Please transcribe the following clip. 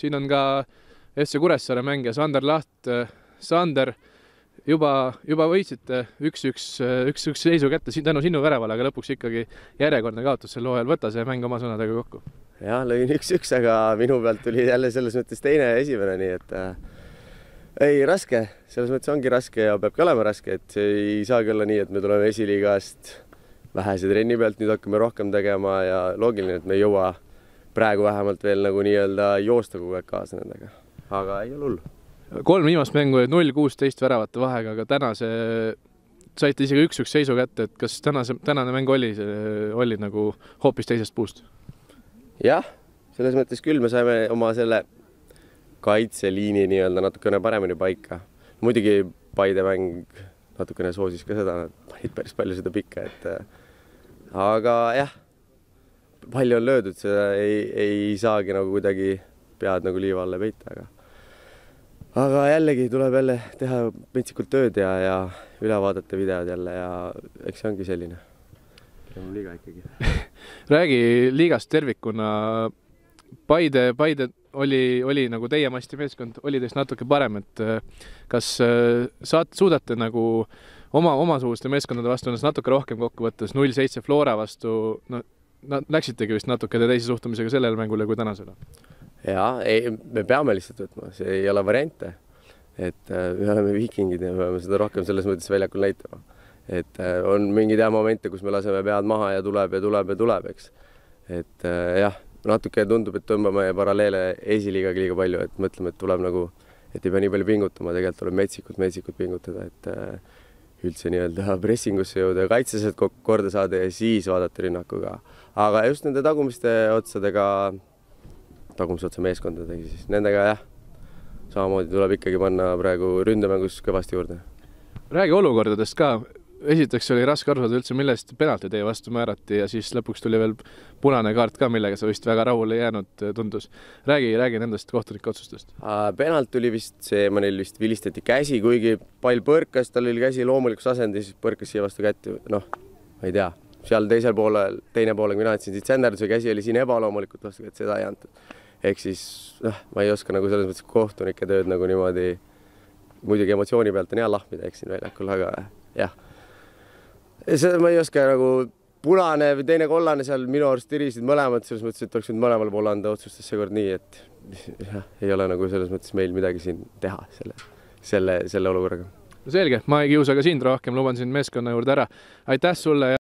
siin on ka FC Kuressaare mängija Sander Laht. Äh, Sander, juba, juba võitsite üks-üks, äh, üks-üks seisu kätte tänu sinu väravale, aga lõpuks ikkagi järjekordne kaotus sel hooajal. võta see mäng oma sõnadega kokku. jah, lõin üks-üks, aga minu pealt tuli jälle selles mõttes teine ja esimene, nii et äh, ei, raske, selles mõttes ongi raske ja peabki olema raske, et ei saagi olla nii, et me tuleme esiliigast vähese trenni pealt, nüüd hakkame rohkem tegema ja loogiline, et me ei jõua praegu vähemalt veel nagu nii-öelda joosta kogu aeg kaasa nendega, aga ei ole hullu. kolm viimast mängu olid null kuusteist väravate vahega, aga tänase saite isegi üks-üks seisu kätte, et kas tänase, tänane mäng oli, oli nagu hoopis teisest puust? jah, selles mõttes küll me saime oma selle kaitseliini nii-öelda natukene paremini paika. muidugi Paide mäng natukene soosis ka seda, nad panid päris palju seda pikka, et aga jah palju on löödud, seda ei, ei saagi nagu kuidagi pead nagu liiva alla peita, aga aga jällegi tuleb jälle teha metsikult tööd ja, ja üle vaadata videod jälle ja eks see ongi selline. on liiga ikkagi räägi liigast tervikuna. Paide, Paide oli, oli nagu teie masti meeskond, oli teist natuke parem, et äh, kas äh, saad, suudate nagu oma, omasuguste meeskondade vastu ennast natuke rohkem kokku võttes, null seitse Flora vastu, no nad läksitegi vist natukene teise suhtumisega sellele mängule kui tänasele? jaa, ei, me peame lihtsalt võtma, see ei ole variante. et äh, me oleme viikingid ja me peame seda rohkem selles mõttes väljakul näitama. et äh, on mingeid hea momente, kus me laseme pead maha ja tuleb ja tuleb ja tuleb, eks. et äh, jah, natuke tundub, et tõmbame paralleele esiliigaga liiga palju, et mõtleme, et tuleb nagu, et ei pea nii palju pingutama, tegelikult tuleb metsikult, metsikult pingutada, et üldse nii-öelda pressingusse jõuda ja kaitseliselt korda saada ja siis vaadata rünnakuga. aga just nende tagumiste otsadega, tagumise otsa meeskondadega siis, nendega jah, samamoodi tuleb ikkagi panna praegu ründemängus kõvasti juurde. räägi olukordadest ka, esiteks oli raske aru saada üldse, millest penalti teie vastu määrati ja siis lõpuks tuli veel punane kaart ka, millega sa vist väga rahule ei jäänud, tundus. räägi, räägi nendest kohtunike otsustest. penalt tuli vist see, mõnel vist vilistati käsi, kuigi pall põrkas, tal oli käsi loomulikus asendis, põrkas siia vastu kätt, noh, ma ei tea, seal teisel poolel, teine pool, mina andsin siit senderduse, käsi oli siin ebaloomulikult vastu kätt, seda ei antud. ehk siis noh, ma ei oska nagu selles mõttes kohtunike tööd nagu niimoodi, muidugi emotsiooni pealt on hea lahmida, eks siin väljakul, aga jah seda ma ei oska nagu punane või teine kollane seal minu arust tirisid mõlemad selles mõttes, et oleks võinud mõlemale poole anda, otsustas seekord nii, et jah, ei ole nagu selles mõttes meil midagi siin teha selle, selle, selle olukorraga. selge, ma ei kiusa ka sind rohkem, luban sind meeskonna juurde ära. aitäh sulle ja